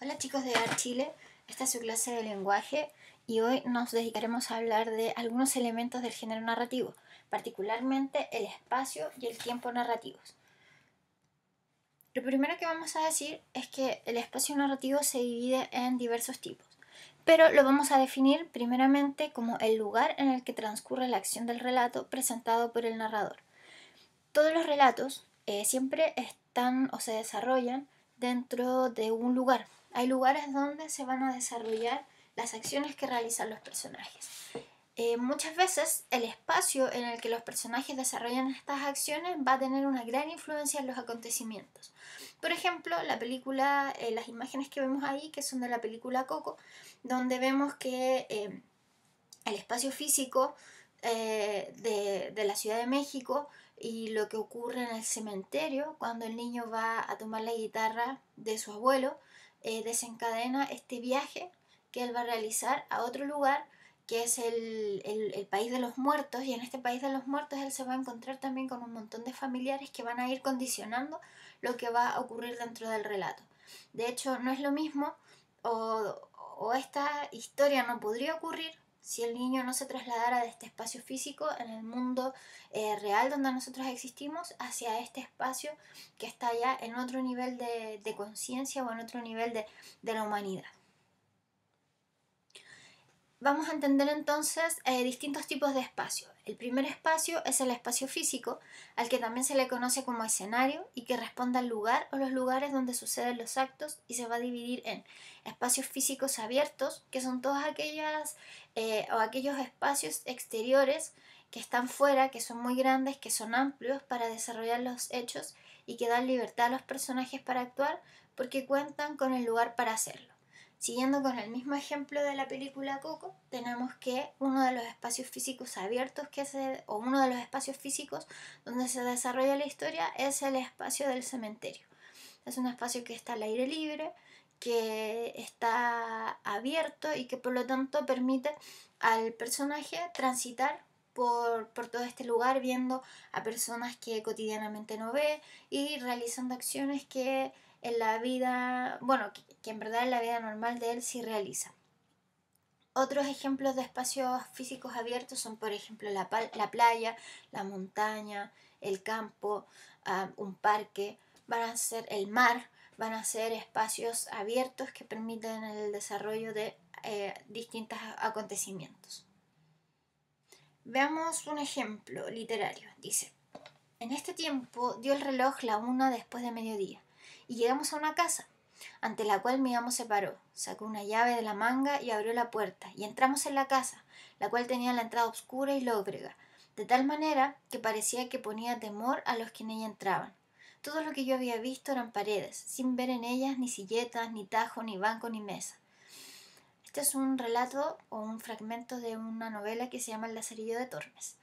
Hola chicos de Art Chile, esta es su clase de lenguaje y hoy nos dedicaremos a hablar de algunos elementos del género narrativo, particularmente el espacio y el tiempo narrativos. Lo primero que vamos a decir es que el espacio narrativo se divide en diversos tipos, pero lo vamos a definir primeramente como el lugar en el que transcurre la acción del relato presentado por el narrador. Todos los relatos eh, siempre están o se desarrollan dentro de un lugar, hay lugares donde se van a desarrollar las acciones que realizan los personajes. Eh, muchas veces el espacio en el que los personajes desarrollan estas acciones va a tener una gran influencia en los acontecimientos. Por ejemplo, la película, eh, las imágenes que vemos ahí, que son de la película Coco, donde vemos que eh, el espacio físico de la Ciudad de México y lo que ocurre en el cementerio cuando el niño va a tomar la guitarra de su abuelo, eh, desencadena este viaje que él va a realizar a otro lugar que es el, país de los muertos, y en este país de los muertos él se va a encontrar también con un montón de familiares que van a ir condicionando lo que va a ocurrir dentro del relato. De hecho, no es lo mismo, o esta historia no podría ocurrir si el niño no se trasladara de este espacio físico en el mundo eh, real donde nosotros existimos hacia este espacio que está allá en otro nivel de, conciencia o en otro nivel de la humanidad vamos a entender entonces eh, distintos tipos de espacios, El primer espacio es el espacio físico, al que también se le conoce como escenario y que responde al lugar o los lugares donde suceden los actos y se va a dividir en espacios físicos abiertos, que son todas aquellas eh, o aquellos espacios exteriores que están fuera, que son muy grandes, que son amplios para desarrollar los hechos y que dan libertad a los personajes para actuar porque cuentan con el lugar para hacerlo. Siguiendo con el mismo ejemplo de la película Coco, tenemos que uno de los espacios físicos abiertos que se, o uno de los espacios físicos donde se desarrolla la historia es el espacio del cementerio. Es un espacio que está al aire libre, que está abierto y que por lo tanto permite al personaje transitar por, por, todo este lugar viendo a personas que cotidianamente no ve y realizando acciones que en la vida, bueno, que, en verdad en la vida normal de él se realiza. Otros ejemplos de espacios físicos abiertos son, por ejemplo, la, playa, la montaña, el campo, ah, un parque, van a ser el mar, van a ser espacios abiertos que permiten el desarrollo de eh, distintos acontecimientos. Veamos un ejemplo literario. Dice, en este tiempo dio el reloj la una después de mediodía y llegamos a una casa, ante la cual mi amo se paró, sacó una llave de la manga y abrió la puerta, y entramos en la casa, la cual tenía la entrada oscura y lóbrega, de tal manera que parecía que ponía temor a los que en ella entraban. Todo lo que yo había visto eran paredes, sin ver en ellas ni silletas, ni tajo, ni banco, ni mesa. Este es un relato o un fragmento de una novela que se llama El Lazarillo de Tormes.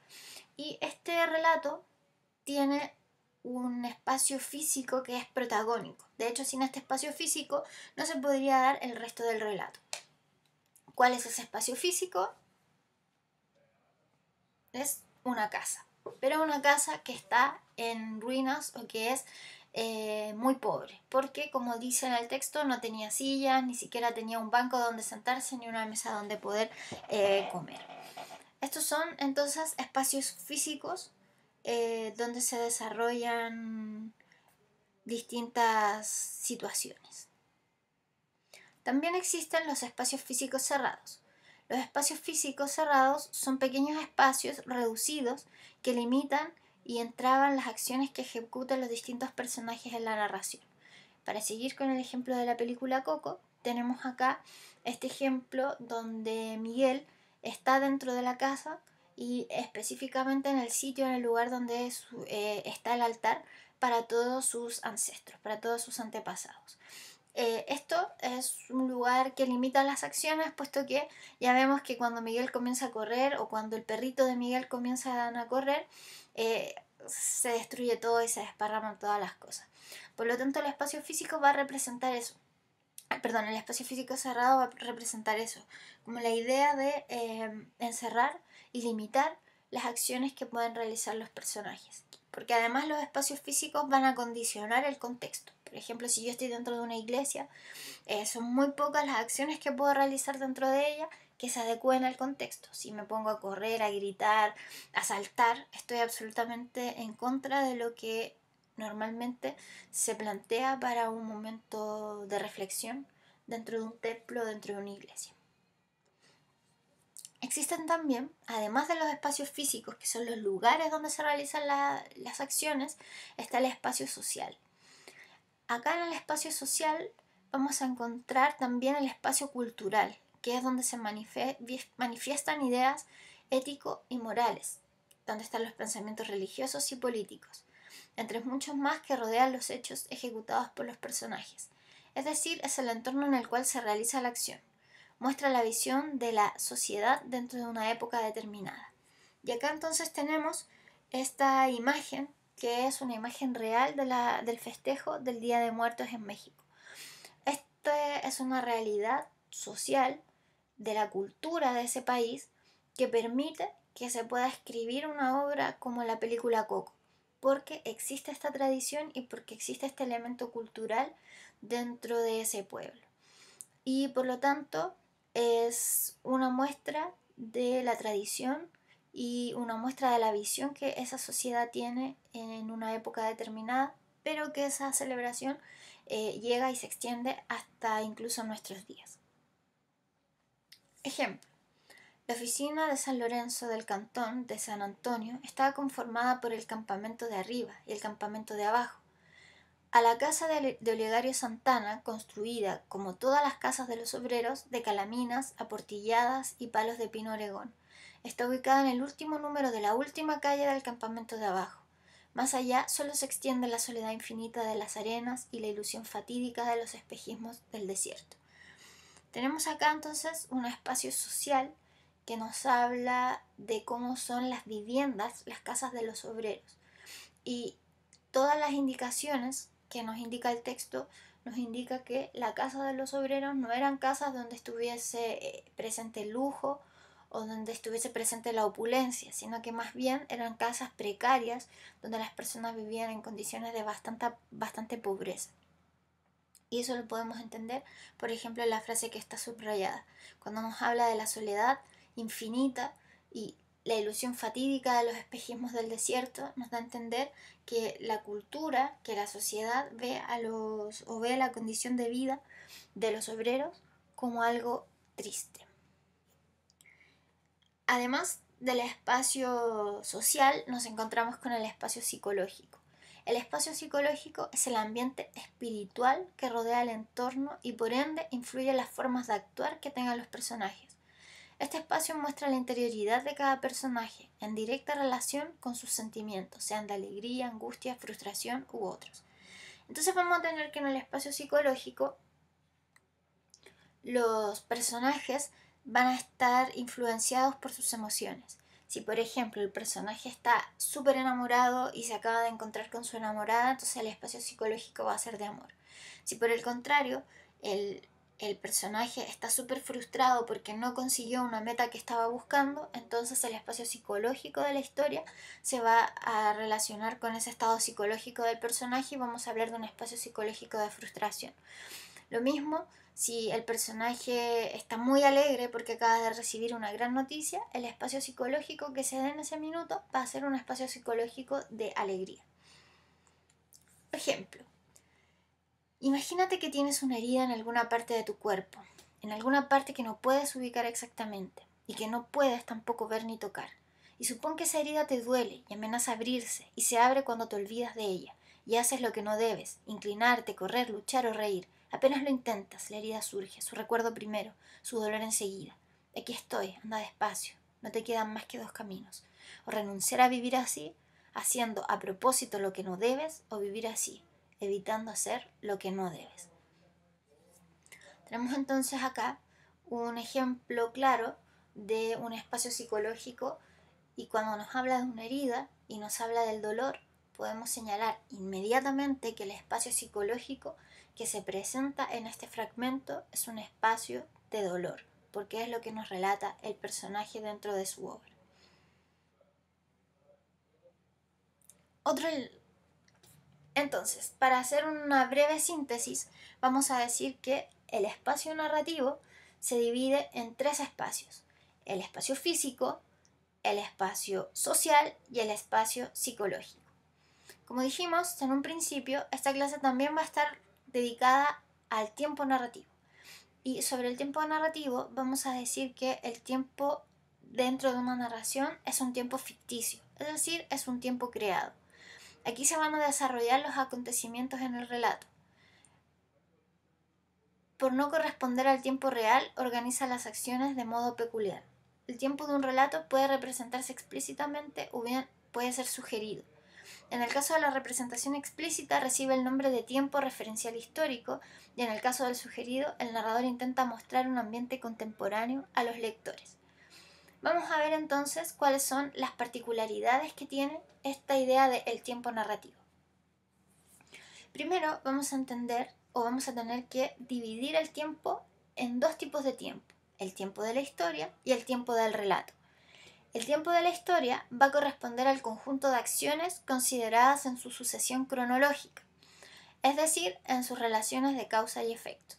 Y este relato tiene un espacio físico que es protagónico. De hecho, sin este espacio físico no se podría dar el resto del relato. ¿Cuál es ese espacio físico? Es una casa, pero una casa que está en ruinas o que es eh, muy pobre, porque como dice en el texto no tenía sillas, ni siquiera tenía un banco donde sentarse, ni una mesa donde poder eh, comer. Estos son entonces espacios físicos eh, donde se desarrollan distintas situaciones. También existen los espacios físicos cerrados. Los espacios físicos cerrados son pequeños espacios reducidos que limitan y entraban las acciones que ejecutan los distintos personajes en la narración. Para seguir con el ejemplo de la película Coco, tenemos acá este ejemplo donde Miguel está dentro de la casa y específicamente en el sitio, en el lugar donde eh, está el altar para todos sus ancestros, para todos sus antepasados. Eh, esto es un lugar que limita las acciones, puesto que ya vemos que cuando Miguel comienza a correr o cuando el perrito de Miguel comienza a correr, eh, se destruye todo y se desparraman todas las cosas. Por lo tanto, el espacio físico va a representar eso. Ah, perdón, el espacio físico cerrado va a representar eso, como la idea de encerrar y limitar las acciones que pueden realizar los personajes. Porque además los espacios físicos van a condicionar el contexto. Por ejemplo, si yo estoy dentro de una iglesia, eh, son muy pocas las acciones que puedo realizar dentro de ella que se adecuen al contexto. Si me pongo a correr, a gritar, a saltar, estoy absolutamente en contra de lo que normalmente se plantea para un momento de reflexión dentro de un templo, dentro de una iglesia. Existen también, además de los espacios físicos, que son los lugares donde se realizan las acciones, está el espacio social. Acá en el espacio social vamos a encontrar también el espacio cultural, que es donde se manifiestan ideas ético y morales, donde están los pensamientos religiosos y políticos, entre muchos más que rodean los hechos ejecutados por los personajes. Es decir, es el entorno en el cual se realiza la acción muestra la visión de la sociedad dentro de una época determinada. Y acá entonces tenemos esta imagen, que es una imagen real de del festejo del Día de Muertos en México. Esta es una realidad social de la cultura de ese país que permite que se pueda escribir una obra como la película Coco, porque existe esta tradición y porque existe este elemento cultural dentro de ese pueblo. Y por lo tanto, es una muestra de la tradición y una muestra de la visión que esa sociedad tiene en una época determinada, pero que esa celebración eh, llega y se extiende hasta incluso nuestros días. Ejemplo. La oficina de San Lorenzo del Cantón de San Antonio está conformada por el campamento de arriba y el campamento de abajo a la casa de, Olegario Santana, construida, como todas las casas de los obreros, de calaminas, aportilladas y palos de pino oregón. Está ubicada en el último número de la última calle del campamento de abajo. Más allá solo se extiende la soledad infinita de las arenas y la ilusión fatídica de los espejismos del desierto. Tenemos acá entonces un espacio social que nos habla de cómo son las viviendas, las casas de los obreros. Y todas las indicaciones que nos indica el texto, nos indica que la casa de los obreros no eran casas donde estuviese eh, presente el lujo o donde estuviese presente la opulencia, sino que más bien eran casas precarias donde las personas vivían en condiciones de bastante, bastante pobreza. Y eso lo podemos entender, por ejemplo, en la frase que está subrayada, cuando nos habla de la soledad infinita y la ilusión fatídica de los espejismos del desierto nos da a entender que la cultura, que la sociedad ve a los o ve la condición de vida de los obreros como algo triste. Además del espacio social, nos encontramos con el espacio psicológico. El espacio psicológico es el ambiente espiritual que rodea el entorno y por ende influye en las formas de actuar que tengan los personajes. Este espacio muestra la interioridad de cada personaje en directa relación con sus sentimientos, sean de alegría, angustia, frustración u otros. Entonces vamos a tener que en el espacio psicológico los personajes van a estar influenciados por sus emociones. Si por ejemplo el personaje está súper enamorado y se acaba de encontrar con su enamorada, entonces el espacio psicológico va a ser de amor. Si por el contrario el el personaje está súper frustrado porque no consiguió una meta que estaba buscando, entonces el espacio psicológico de la historia se va a relacionar con ese estado psicológico del personaje y vamos a hablar de un espacio psicológico de frustración. Lo mismo si el personaje está muy alegre porque acaba de recibir una gran noticia, el espacio psicológico que se dé en ese minuto va a ser un espacio psicológico de alegría. Ejemplo, Imagínate que tienes una herida en alguna parte de tu cuerpo, en alguna parte que no puedes ubicar exactamente y que no puedes tampoco ver ni tocar. Y supón que esa herida te duele y amenaza abrirse y se abre cuando te olvidas de ella y haces lo que no debes, inclinarte, correr, luchar o reír. Apenas lo intentas, la herida surge, su recuerdo primero, su dolor enseguida. Aquí estoy, anda despacio, no te quedan más que dos caminos. O renunciar a vivir así, haciendo a propósito lo que no debes, o vivir así, evitando hacer lo que no debes. Tenemos entonces acá un ejemplo claro de un espacio psicológico y cuando nos habla de una herida y nos habla del dolor, podemos señalar inmediatamente que el espacio psicológico que se presenta en este fragmento es un espacio de dolor, porque es lo que nos relata el personaje dentro de su obra. Otro entonces, para hacer una breve síntesis, vamos a decir que el espacio narrativo se divide en tres espacios. El espacio físico, el espacio social y el espacio psicológico. Como dijimos en un principio, esta clase también va a estar dedicada al tiempo narrativo. Y sobre el tiempo narrativo vamos a decir que el tiempo dentro de una narración es un tiempo ficticio, es decir, es un tiempo creado. Aquí se van a desarrollar los acontecimientos en el relato. Por no corresponder al tiempo real, organiza las acciones de modo peculiar. El tiempo de un relato puede representarse explícitamente o bien puede ser sugerido. En el caso de la representación explícita recibe el nombre de tiempo referencial histórico y en el caso del sugerido el narrador intenta mostrar un ambiente contemporáneo a los lectores. Vamos a ver entonces cuáles son las particularidades que tiene esta idea del el tiempo narrativo. Primero vamos a entender o vamos a tener que dividir el tiempo en dos tipos de tiempo, el tiempo de la historia y el tiempo del relato. El tiempo de la historia va a corresponder al conjunto de acciones consideradas en su sucesión cronológica, es decir, en sus relaciones de causa y efecto.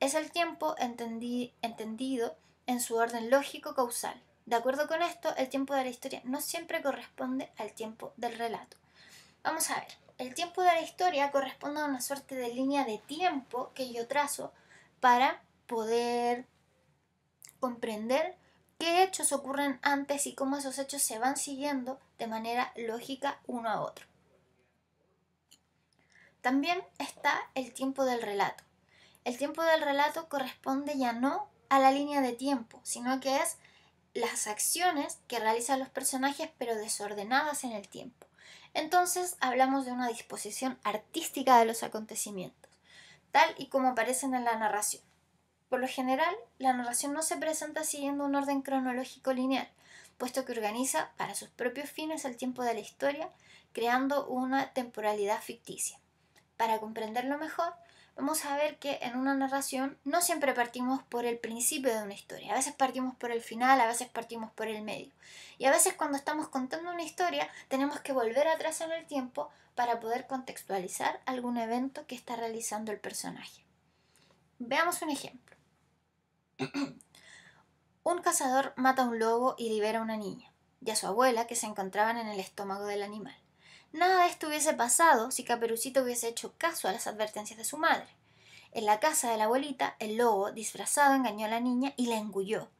Es el tiempo entendido en su orden lógico-causal. De acuerdo con esto, el tiempo de la historia no siempre corresponde al tiempo del relato. Vamos a ver, el tiempo de la historia corresponde a una suerte de línea de tiempo que yo trazo para poder comprender qué hechos ocurren antes y cómo esos hechos se van siguiendo de manera lógica uno a otro. También está el tiempo del relato. El tiempo del relato corresponde ya no a la línea de tiempo, sino que es las acciones que realizan los personajes pero desordenadas en el tiempo. Entonces hablamos de una disposición artística de los acontecimientos, tal y como aparecen en la narración. Por lo general, la narración no se presenta siguiendo un orden cronológico lineal, puesto que organiza para sus propios fines el tiempo de la historia, creando una temporalidad ficticia. Para comprenderlo mejor, vamos a ver que en una narración no siempre partimos por el principio de una historia, a veces partimos por el final, a veces partimos por el medio. Y a veces cuando estamos contando una historia tenemos que volver atrás en el tiempo para poder contextualizar algún evento que está realizando el personaje. Veamos un ejemplo. un cazador mata a un lobo y libera a una niña y a su abuela que se encontraban en el estómago del animal. Nada de esto hubiese pasado si Caperucita hubiese hecho caso a las advertencias de su madre. En la casa de la abuelita, el lobo, disfrazado, engañó a la niña y la engulló.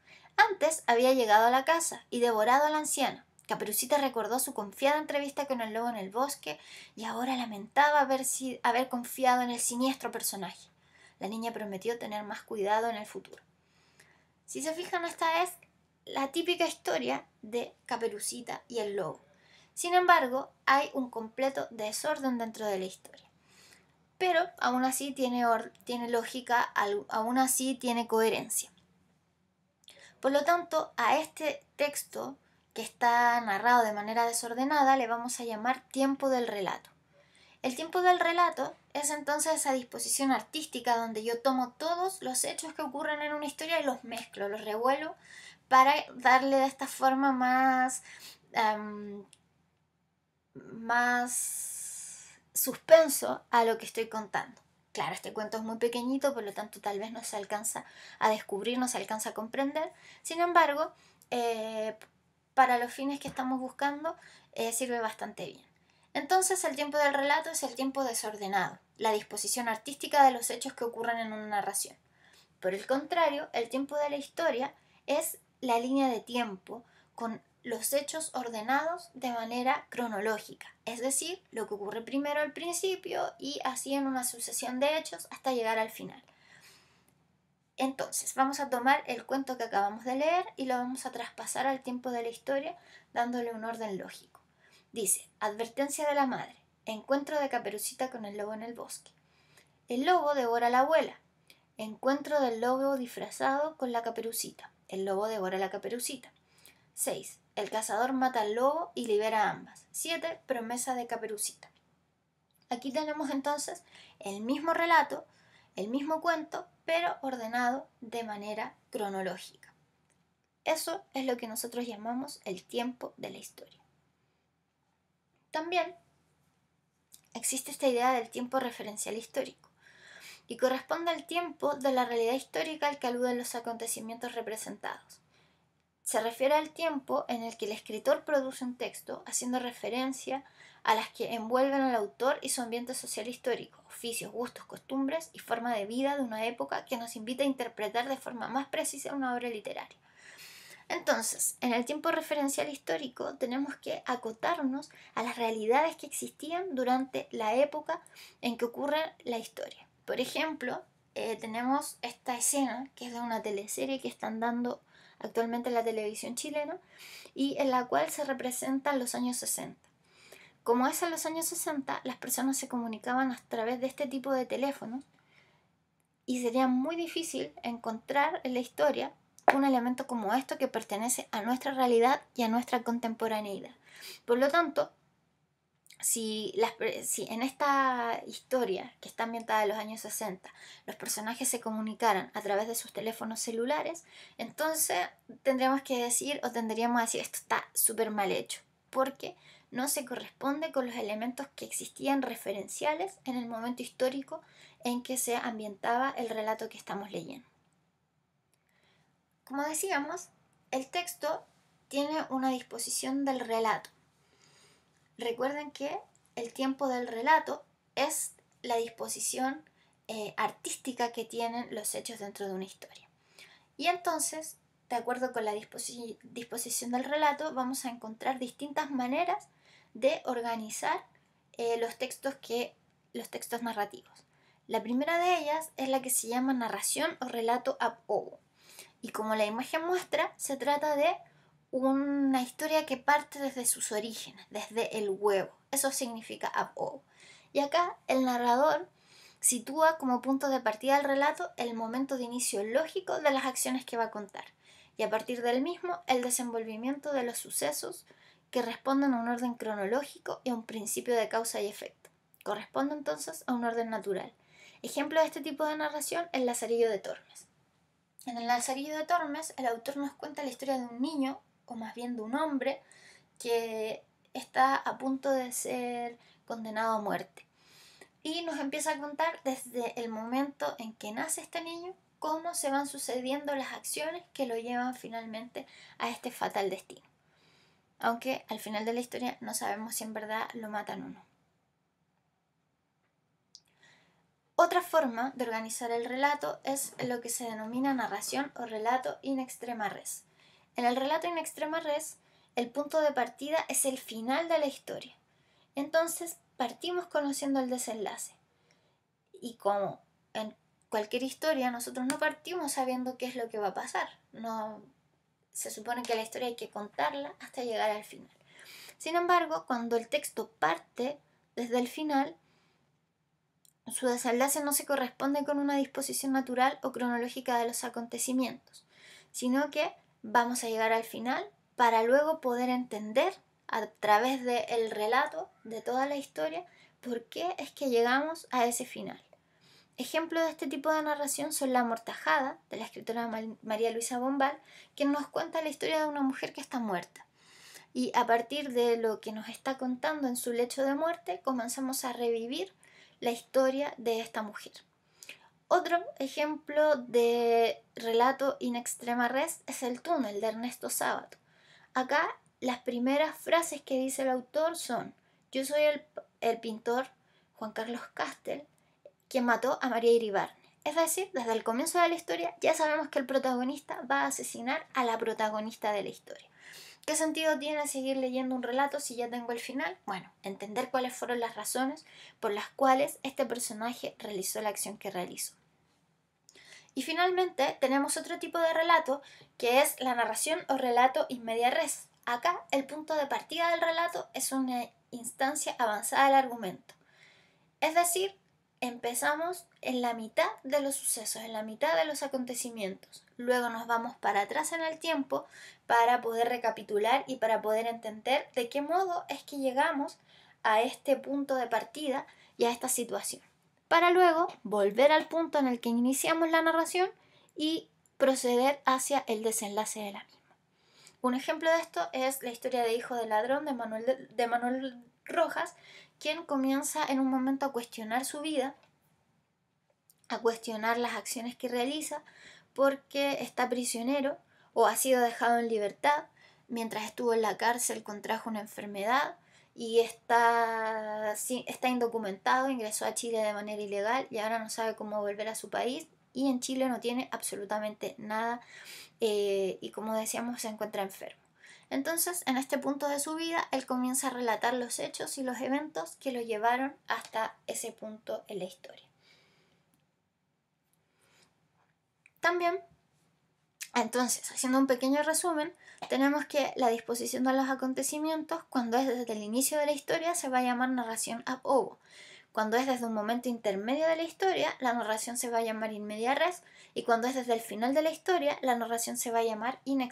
Antes había llegado a la casa y devorado a la anciana. Caperucita recordó su confiada entrevista con el lobo en el bosque y ahora lamentaba haber, confiado en el siniestro personaje. La niña prometió tener más cuidado en el futuro. Si se fijan, esta es la típica historia de Caperucita y el lobo. Sin embargo, hay un completo desorden dentro de la historia. Pero aún así tiene, tiene lógica, aún así tiene coherencia. Por lo tanto, a este texto que está narrado de manera desordenada le vamos a llamar tiempo del relato. El tiempo del relato es entonces esa disposición artística donde yo tomo todos los hechos que ocurren en una historia y los mezclo, los revuelo para darle de esta forma más em, más suspenso a lo que estoy contando. Claro, este cuento es muy pequeñito, por lo tanto tal vez no se alcanza a descubrir, no se alcanza a comprender. Sin embargo, eh, para los fines que estamos buscando, eh, sirve bastante bien. Entonces el tiempo del relato es el tiempo desordenado, la disposición artística de los hechos que ocurren en una narración. Por el contrario, el tiempo de la historia es la línea de tiempo con los hechos ordenados de manera cronológica, es decir, lo que ocurre primero al principio y así en una sucesión de hechos hasta llegar al final. Entonces, vamos a tomar el cuento que acabamos de leer y lo vamos a traspasar al tiempo de la historia dándole un orden lógico. Dice, advertencia de la madre, encuentro de Caperucita con el lobo en el bosque. El lobo devora a la abuela, encuentro del lobo disfrazado con la caperucita. El lobo devora la caperucita. 6. El cazador mata al lobo y libera a ambas. Siete, Promesa de Caperucita. Aquí tenemos entonces el mismo relato, el mismo cuento, pero ordenado de manera cronológica. Eso es lo que nosotros llamamos el tiempo de la historia. También existe esta idea del tiempo referencial histórico y corresponde al tiempo de la realidad histórica al que aluden los acontecimientos representados se refiere al tiempo en el que el escritor produce un texto, haciendo referencia a las que envuelven al autor y su ambiente social histórico, oficios, gustos, costumbres y forma de vida de una época que nos invita a interpretar de forma más precisa una obra literaria. Entonces, en el tiempo referencial histórico tenemos que acotarnos a las realidades que existían durante la época en que ocurre la historia. Por ejemplo, eh, tenemos esta escena que es de una teleserie que están dando actualmente en la televisión chilena, y en la cual se representan los años 60. Como es en los años 60, las personas se comunicaban a través de este tipo de teléfonos y sería muy difícil encontrar en la historia un elemento como esto que pertenece a nuestra realidad y a nuestra contemporaneidad. Por lo tanto, si, en esta historia que está ambientada en los años 60 los personajes se comunicaran a través de sus teléfonos celulares, entonces tendríamos que decir o tendríamos que decir esto está súper mal hecho, porque no se corresponde con los elementos que existían referenciales en el momento histórico en que se ambientaba el relato que estamos leyendo. Como decíamos, el texto tiene una disposición del relato Recuerden que el tiempo del relato es la disposición eh, artística que tienen los hechos dentro de una historia. Y entonces, de acuerdo con la disposición del relato, vamos a encontrar distintas maneras de organizar eh, los, textos que, los textos narrativos. La primera de ellas es la que se llama narración o relato ab ovo. Y como la imagen muestra, se trata de una historia que parte desde sus orígenes, desde el huevo. Eso significa ab Y acá el narrador sitúa como punto de partida del relato el momento de inicio lógico de las acciones que va a contar y a partir del mismo el desenvolvimiento de los sucesos que responden a un orden cronológico y a un principio de causa y efecto. Corresponde entonces a un orden natural. Ejemplo de este tipo de narración el Lazarillo de Tormes. En el Lazarillo de Tormes el autor nos cuenta la historia de un niño o más bien de un hombre, que está a punto de ser condenado a muerte. Y nos empieza a contar desde el momento en que nace este niño cómo se van sucediendo las acciones que lo llevan finalmente a este fatal destino. Aunque al final de la historia no sabemos si en verdad lo matan o no. Otra forma de organizar el relato es lo que se denomina narración o relato in extrema res en el relato en extrema res, el punto de partida es el final de la historia. Entonces, partimos conociendo el desenlace. Y como en cualquier historia, nosotros no partimos sabiendo qué es lo que va a pasar. No, se supone que la historia hay que contarla hasta llegar al final. Sin embargo, cuando el texto parte desde el final, su desenlace no se corresponde con una disposición natural o cronológica de los acontecimientos, sino que vamos a llegar al final para luego poder entender a través del relato de toda la historia por qué es que llegamos a ese final. Ejemplo de este tipo de narración son La Mortajada, de la escritora María Luisa Bombal, que nos cuenta la historia de una mujer que está muerta. Y a partir de lo que nos está contando en su lecho de muerte, comenzamos a revivir la historia de esta mujer. Otro ejemplo de relato in extrema res es El túnel de Ernesto Sábato. Acá las primeras frases que dice el autor son, yo soy el, pintor Juan Carlos Castel, quien mató a María Iribarne. Es decir, desde el comienzo de la historia ya sabemos que el protagonista va a asesinar a la protagonista de la historia. ¿Qué sentido tiene seguir leyendo un relato si ya tengo el final? Bueno, entender cuáles fueron las razones por las cuales este personaje realizó la acción que realizó. Y finalmente tenemos otro tipo de relato que es la narración o relato inmedia res. Acá el punto de partida del relato es una instancia avanzada del argumento. Es decir, empezamos en la mitad de los sucesos, en la mitad de los acontecimientos. Luego nos vamos para atrás en el tiempo para poder recapitular y para poder entender de qué modo es que llegamos a este punto de partida y a esta situación para luego volver al punto en el que iniciamos la narración y proceder hacia el desenlace de la misma. Un ejemplo de esto es la historia de Hijo del Ladrón de Manuel, de Manuel Rojas, quien comienza en un momento a cuestionar su vida, a cuestionar las acciones que realiza, porque está prisionero o ha sido dejado en libertad, mientras estuvo en la cárcel contrajo una enfermedad y está, está indocumentado, ingresó a Chile de manera ilegal y ahora no sabe cómo volver a su país y en Chile no tiene absolutamente nada eh, y como decíamos se encuentra enfermo. Entonces, en este punto de su vida, él comienza a relatar los hechos y los eventos que lo llevaron hasta ese punto en la historia. También, entonces, haciendo un pequeño resumen, tenemos que la disposición de los acontecimientos, cuando es desde el inicio de la historia, se va a llamar narración ab ovo. Cuando es desde un momento intermedio de la historia, la narración se va a llamar in res, y cuando es desde el final de la historia, la narración se va a llamar in